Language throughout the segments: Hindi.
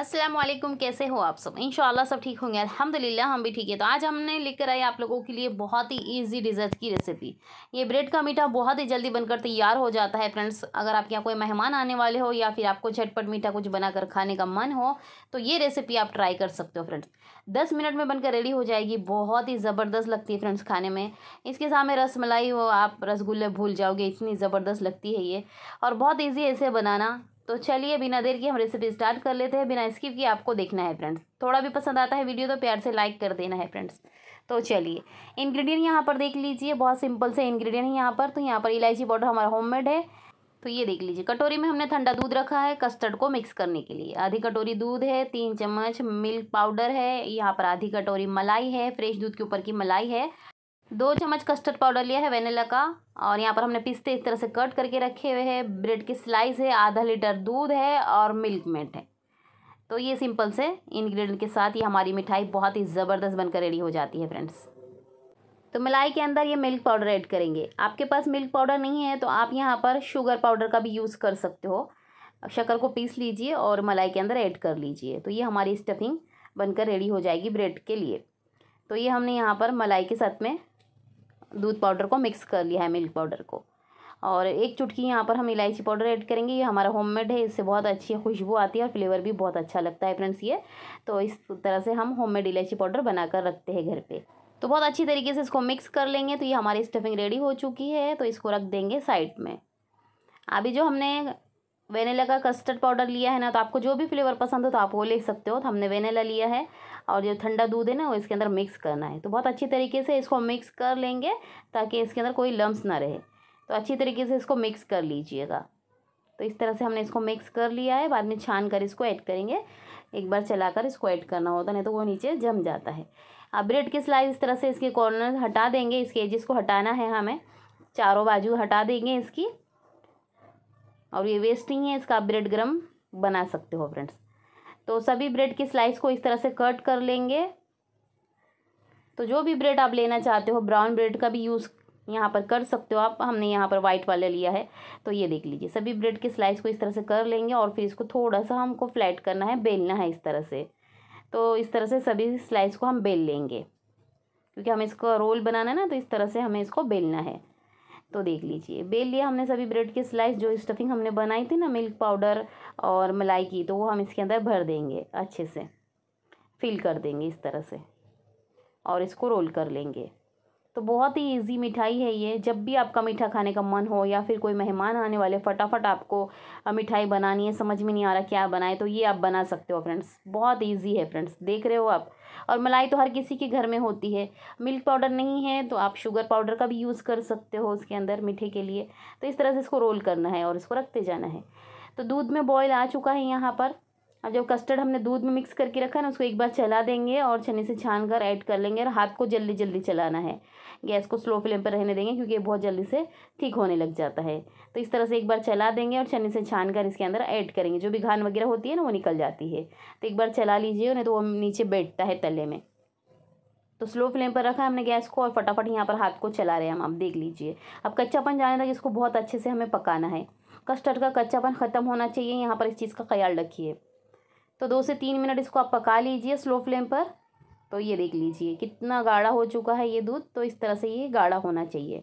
अस्सलाम वालेकुम कैसे हो आप सब इंशाल्लाह सब ठीक होंगे अल्हम्दुलिल्लाह हम भी ठीक है तो आज हमने लेकर आए आप लोगों के लिए बहुत ही इजी डिज़र्ट की रेसिपी ये ब्रेड का मीठा बहुत ही जल्दी बनकर तैयार हो जाता है फ्रेंड्स अगर आपके यहाँ कोई मेहमान आने वाले हो या फिर आपको झटपट मीठा कुछ बनाकर खाने का मन हो तो ये रेसिपी आप ट्राई कर सकते हो फ्रेंड्स दस मिनट में बनकर रेडी हो जाएगी बहुत ही ज़बरदस्त लगती है फ्रेंड्स खाने में इसके सामने रस मलाई हो आप रसगुल्ले भूल जाओगे इतनी ज़बरदस्त लगती है ये और बहुत ईजी है इसे बनाना तो चलिए बिना देर की हम रेसिपी स्टार्ट कर लेते हैं बिना स्किप की आपको देखना है फ्रेंड्स थोड़ा भी पसंद आता है वीडियो तो प्यार से लाइक कर देना है फ्रेंड्स तो चलिए इंग्रेडिएंट यहाँ पर देख लीजिए बहुत सिंपल से इंग्रेडिएंट है यहाँ पर तो यहाँ पर इलायची पाउडर हमारा होममेड है तो ये देख लीजिए कटोरी में हमने ठंडा दूध रखा है कस्टर्ड को मिक्स करने के लिए आधी कटोरी दूध है तीन चम्मच मिल्क पाउडर है यहाँ पर आधी कटोरी मलाई है फ्रेश दूध के ऊपर की मलाई है दो चम्मच कस्टर्ड पाउडर लिया है वेनिला का और यहाँ पर हमने पिस्ते इस तरह से कट करके रखे हुए हैं ब्रेड की स्लाइस है आधा लीटर दूध है और मिल्क मेट है तो ये सिंपल से इंग्रेडिएंट के साथ ये हमारी मिठाई बहुत ही ज़बरदस्त बनकर रेडी हो जाती है फ्रेंड्स तो मलाई के अंदर ये मिल्क पाउडर ऐड करेंगे आपके पास मिल्क पाउडर नहीं है तो आप यहाँ पर शुगर पाउडर का भी यूज़ कर सकते हो शक्कर को पीस लीजिए और मलाई के अंदर ऐड कर लीजिए तो ये हमारी स्टफिंग बनकर रेडी हो जाएगी ब्रेड के लिए तो ये हमने यहाँ पर मलाई के साथ में दूध पाउडर को मिक्स कर लिया है मिल्क पाउडर को और एक चुटकी यहाँ पर हम इलायची पाउडर ऐड करेंगे ये हमारा होममेड है इससे बहुत अच्छी खुशबू आती है और फ्लेवर भी बहुत अच्छा लगता है फ्रेंड्स ये तो इस तरह से हम होममेड इलायची पाउडर बनाकर रखते हैं घर पे तो बहुत अच्छी तरीके से इसको मिक्स कर लेंगे तो ये हमारी स्टफिंग रेडी हो चुकी है तो इसको रख देंगे साइड में अभी जो हमने वेनेला का कस्टर्ड पाउडर लिया है ना तो आपको जो भी फ्लेवर पसंद हो तो आप वो ले सकते हो तो हमने वेनेला लिया है और जो ठंडा दूध है ना वो इसके अंदर मिक्स करना है तो बहुत अच्छी तरीके से इसको मिक्स कर लेंगे ताकि इसके अंदर कोई लम्ब ना रहे तो अच्छी तरीके से इसको मिक्स कर लीजिएगा तो इस तरह से हमने इसको मिक्स कर लिया है बाद में छान कर इसको ऐड करेंगे एक बार चलाकर इसको ऐड करना होता नहीं तो वो नीचे जम जाता है अब ब्रेड की स्लाइस इस तरह से इसके कॉर्नर हटा देंगे इसके एजिस को हटाना है हमें चारों बाजू हटा देंगे इसकी और ये वेस्ट नहीं है इसका आप ब्रेड गर्म बना सकते हो फ्रेंड्स तो सभी ब्रेड की स्लाइस को इस तरह से कट कर लेंगे तो जो भी ब्रेड आप लेना चाहते हो ब्राउन ब्रेड का भी यूज़ यहाँ पर कर सकते हो आप हमने यहाँ पर वाइट वाला लिया है तो ये देख लीजिए सभी ब्रेड के स्लाइस को इस तरह से कर लेंगे और फिर इसको थोड़ा सा हमको फ्लैट करना है बेलना है इस तरह से तो इस तरह से सभी स्लाइस को हम बेल लेंगे क्योंकि हमें इसको रोल बनाना है ना तो इस तरह से हमें इसको बेलना है तो देख लीजिए बेल लिया हमने सभी ब्रेड के स्लाइस जो स्टफिंग हमने बनाई थी ना मिल्क पाउडर और मलाई की तो वो हम इसके अंदर भर देंगे अच्छे से फिल कर देंगे इस तरह से और इसको रोल कर लेंगे तो बहुत ही इजी मिठाई है ये जब भी आपका मीठा खाने का मन हो या फिर कोई मेहमान आने वाले फटाफट आपको मिठाई बनानी है समझ में नहीं आ रहा क्या बनाए तो ये आप बना सकते हो फ्रेंड्स बहुत ईजी है फ्रेंड्स देख रहे हो आप और मलाई तो हर किसी के घर में होती है मिल्क पाउडर नहीं है तो आप शुगर पाउडर का भी यूज़ कर सकते हो उसके अंदर मीठे के लिए तो इस तरह से इसको रोल करना है और इसको रखते जाना है तो दूध में बॉयल आ चुका है यहाँ पर अब जब कस्टर्ड हमने दूध में मिक्स करके रखा ना उसको एक बार चला देंगे और छनी से छान कर ऐड कर लेंगे और हाथ को जल्दी जल्दी चलाना है गैस को स्लो फ्लेम पर रहने देंगे क्योंकि ये बहुत जल्दी से ठीक होने लग जाता है तो इस तरह से एक बार चला देंगे और छन्नी से छान कर इसके अंदर ऐड करेंगे जो भी घान वगैरह होती है ना वो निकल जाती है तो एक बार चला लीजिए उन्हें तो वो नीचे बैठता है तले में तो स्लो फ्लेम पर रखा हमने गैस को और फटाफट यहाँ पर हाथ को चला रहे हैं हम आप देख लीजिए अब कच्चापन जाने तक इसको बहुत अच्छे से हमें पकाना है कस्टर्ड का कच्चापन ख़त्म होना चाहिए यहाँ पर इस चीज़ का ख्याल रखिए तो दो से तीन मिनट इसको आप पका लीजिए स्लो फ्लेम पर तो ये देख लीजिए कितना गाढ़ा हो चुका है ये दूध तो इस तरह से ये गाढ़ा होना चाहिए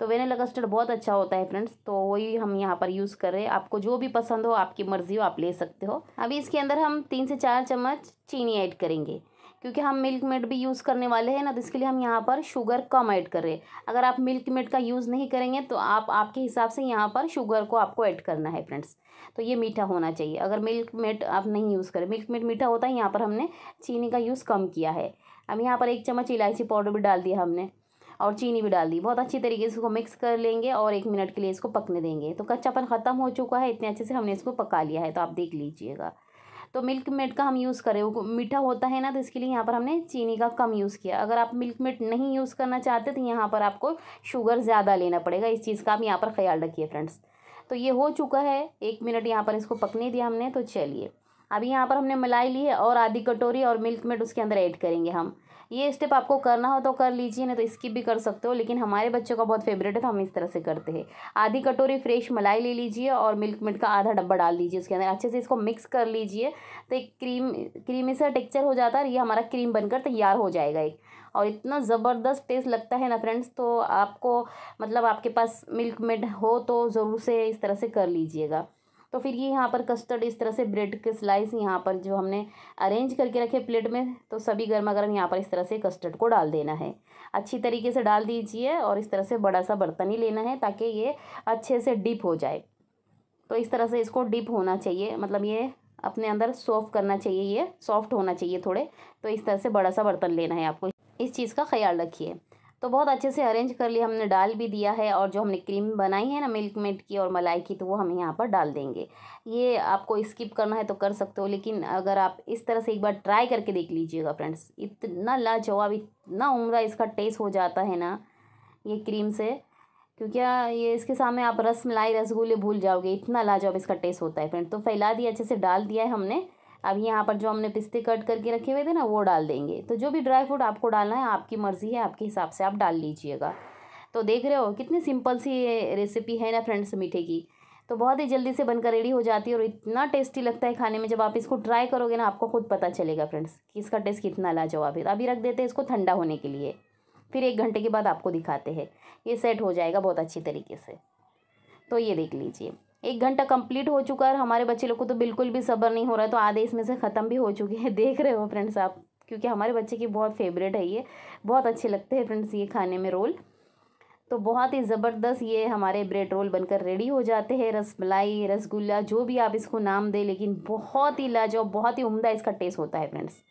तो वेनेला कस्टर्ड बहुत अच्छा होता है फ्रेंड्स तो वही हम यहाँ पर यूज़ कर रहे हैं आपको जो भी पसंद हो आपकी मर्ज़ी हो आप ले सकते हो अभी इसके अंदर हम तीन से चार चम्मच चीनी ऐड करेंगे क्योंकि हम मिल्क मेड भी यूज़ करने वाले हैं ना तो इसके लिए हम यहाँ पर शुगर कम ऐड कर रहे हैं अगर आप मिल्क मेड का यूज़ नहीं करेंगे तो आप आपके हिसाब से यहाँ पर शुगर को आपको ऐड करना है फ्रेंड्स तो ये मीठा होना चाहिए अगर मिल्क मेड आप नहीं यूज़ करें मिल्क मेड मीठा होता है यहाँ पर हमने चीनी का यूज़ कम किया है अब यहाँ पर एक चम्मच इलायची पाउडर भी डाल दिया हमने और चीनी भी डाल दी बहुत अच्छी तरीके से इसको मिक्स कर लेंगे और एक मिनट के लिए इसको पकने देंगे तो कच्चापन ख़त्म हो चुका है इतने अच्छे से हमने इसको पका लिया है तो आप देख लीजिएगा तो मिल्क मेड का हम यूज़ करें वो मीठा होता है ना तो इसके लिए यहाँ पर हमने चीनी का कम यूज़ किया अगर आप मिल्क मेड नहीं यूज़ करना चाहते तो यहाँ पर आपको शुगर ज़्यादा लेना पड़ेगा इस चीज़ का आप यहाँ पर ख्याल रखिए फ्रेंड्स तो ये हो चुका है एक मिनट यहाँ पर इसको पकने दिया हमने तो चलिए अभी यहाँ पर हमने मलाई ली है और आधी कटोरी और मिल्क मेड उसके अंदर ऐड करेंगे हम ये स्टेप आपको करना हो तो कर लीजिए ना तो स्किप भी कर सकते हो लेकिन हमारे बच्चों का बहुत फेवरेट है तो हम इस तरह से करते हैं आधी कटोरी फ्रेश मलाई ले लीजिए और मिल्क मेड का आधा डब्बा डाल दीजिए उसके अंदर अच्छे से इसको मिक्स कर लीजिए तो एक क्रीम क्रीमी सा टेक्चर हो जाता है ये हमारा क्रीम बनकर तैयार हो जाएगा एक और इतना ज़बरदस्त टेस्ट लगता है ना फ्रेंड्स तो आपको मतलब आपके पास मिल्क मेड हो तो ज़रूर से इस तरह से कर लीजिएगा तो फिर ये यहाँ पर कस्टर्ड इस तरह से ब्रेड के स्लाइस यहाँ पर जो हमने अरेंज करके रखे प्लेट में तो सभी गर्मा गर्म यहाँ पर इस तरह से कस्टर्ड को डाल देना है अच्छी तरीके से डाल दीजिए और इस तरह से बड़ा सा बर्तन ही लेना है ताकि ये अच्छे से डिप हो जाए तो इस तरह से इसको डिप होना चाहिए मतलब ये अपने अंदर सॉफ्ट करना चाहिए ये सॉफ्ट होना चाहिए थोड़े तो इस तरह से बड़ा सा बर्तन लेना है आपको इस चीज़ का ख्याल रखिए तो बहुत अच्छे से अरेंज कर लिया हमने डाल भी दिया है और जो हमने क्रीम बनाई है ना मिल्क मेड की और मलाई की तो वो हम यहाँ पर डाल देंगे ये आपको स्किप करना है तो कर सकते हो लेकिन अगर आप इस तरह से एक बार ट्राई करके देख लीजिएगा फ्रेंड्स इतना लाजवाब इतना उम्दा इसका टेस्ट हो जाता है ना ये क्रीम से क्योंकि ये इसके सामने आप रस मलाई रसगुल्ले भूल जाओगे इतना लाजवाब इसका टेस्ट होता है फ्रेंड तो फैला दिया अच्छे से डाल दिया है हमने अब यहाँ पर जो हमने पिस्ते कट करके रखे हुए थे ना वो डाल देंगे तो जो भी ड्राई फ्रूट आपको डालना है आपकी मर्ज़ी है आपके हिसाब से आप डाल लीजिएगा तो देख रहे हो कितनी सिंपल सी रेसिपी है ना फ्रेंड्स मीठे की तो बहुत ही जल्दी से बनकर रेडी हो जाती है और इतना टेस्टी लगता है खाने में जब आप इसको ट्राई करोगे ना आपको खुद पता चलेगा फ्रेंड्स कि इसका टेस्ट कितना लाजवाब है तो अभी रख देते हैं इसको ठंडा होने के लिए फिर एक घंटे के बाद आपको दिखाते हैं ये सेट हो जाएगा बहुत अच्छी तरीके से तो ये देख लीजिए एक घंटा कंप्लीट हो चुका है और हमारे बच्चे लोग को तो बिल्कुल भी सब्र नहीं हो रहा है तो आधे इसमें से ख़त्म भी हो चुके हैं देख रहे हो फ्रेंड्स आप क्योंकि हमारे बच्चे की बहुत फेवरेट है ये बहुत अच्छे लगते हैं फ्रेंड्स ये खाने में रोल तो बहुत ही ज़बरदस्त ये हमारे ब्रेड रोल बनकर रेडी हो जाते हैं रसमलाई रसगुल्ला जो भी आप इसको नाम दें लेकिन बहुत ही लाजवाब बहुत ही उम्दा इसका टेस्ट होता है फ्रेंड्स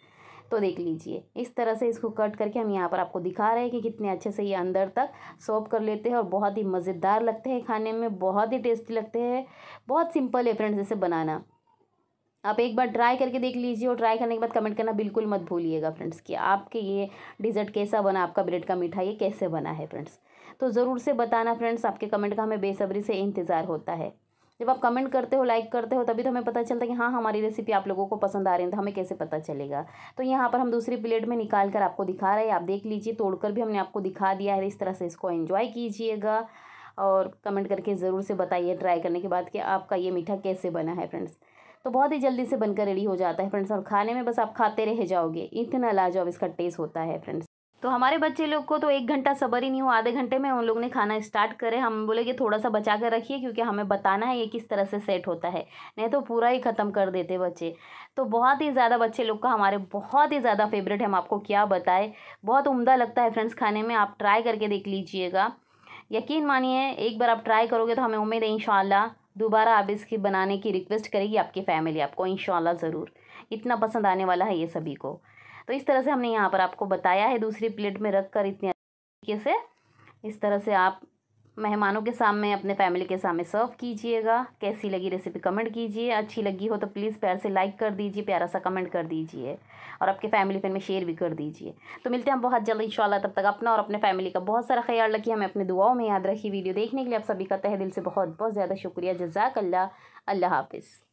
तो देख लीजिए इस तरह से इसको कट करके हम यहाँ पर आपको दिखा रहे हैं कि कितने अच्छे से ये अंदर तक सोप कर लेते हैं और बहुत ही मज़ेदार लगते हैं खाने में बहुत ही टेस्टी लगते हैं बहुत सिंपल है फ्रेंड्स इसे बनाना आप एक बार ट्राई करके देख लीजिए और ट्राई करने के बाद कमेंट करना बिल्कुल मत भूलिएगा फ्रेंड्स कि आपके ये डिज़र्ट कैसा बना आपका ब्रेड का मीठा ये कैसे बना है फ्रेंड्स तो ज़रूर से बताना फ्रेंड्स आपके कमेंट का हमें बेसब्री से इंतज़ार होता है जब आप कमेंट करते हो लाइक करते हो तभी तो हमें पता चलता है कि हाँ हमारी रेसिपी आप लोगों को पसंद आ रही है तो हमें कैसे पता चलेगा तो यहाँ पर हम दूसरी प्लेट में निकाल कर आपको दिखा रहे हैं आप देख लीजिए तोड़कर भी हमने आपको दिखा दिया है इस तरह से इसको एंजॉय कीजिएगा और कमेंट करके ज़रूर से बताइए ट्राई करने के बाद कि आपका ये मीठा कैसे बना है फ्रेंड्स तो बहुत ही जल्दी से बनकर रेडी हो जाता है फ्रेंड्स और खाने में बस आप खाते रह जाओगे इतना लाजवाब इसका टेस्ट होता है फ्रेंड्स तो हमारे बच्चे लोग को तो एक घंटा सबर ही नहीं हुआ आधे घंटे में उन लोग ने खाना स्टार्ट करे हम बोले कि थोड़ा सा बचा कर रखिए क्योंकि हमें बताना है ये किस तरह से सेट होता है नहीं तो पूरा ही ख़त्म कर देते बच्चे तो बहुत ही ज़्यादा बच्चे लोग का हमारे बहुत ही ज़्यादा फेवरेट है हम आपको क्या बताएं बहुत उमदा लगता है फ्रेंड्स खाने में आप ट्राई करके देख लीजिएगा यकीन मानिए एक बार आप ट्राई करोगे तो हमें उम्मीद है इन दोबारा आप इसकी बनाने की रिक्वेस्ट करेगी आपकी फैमिली आपको इन ज़रूर इतना पसंद आने वाला है ये सभी को तो इस तरह से हमने यहाँ पर आपको बताया है दूसरी प्लेट में रख कर इतने तरीके से इस तरह से आप मेहमानों के सामने अपने फैमिली के सामने सर्व कीजिएगा कैसी लगी रेसिपी कमेंट कीजिए अच्छी लगी हो तो प्लीज़ प्यार से लाइक कर दीजिए प्यारा सा कमेंट कर दीजिए और आपके फैमिली फ्रेंड में शेयर भी कर दीजिए तो मिलते हैं बहुत जल्द इंशाल्लाह तब तक अपना और अपने फैमिली का बहुत सारा ख्याल रखिए हमें अपने दुआओं में याद रखी वीडियो देखने के लिए आप सभी का तह दिल से बहुत बहुत ज़्यादा शुक्रिया जजाक अल्लाह अल्लाह हाफिज़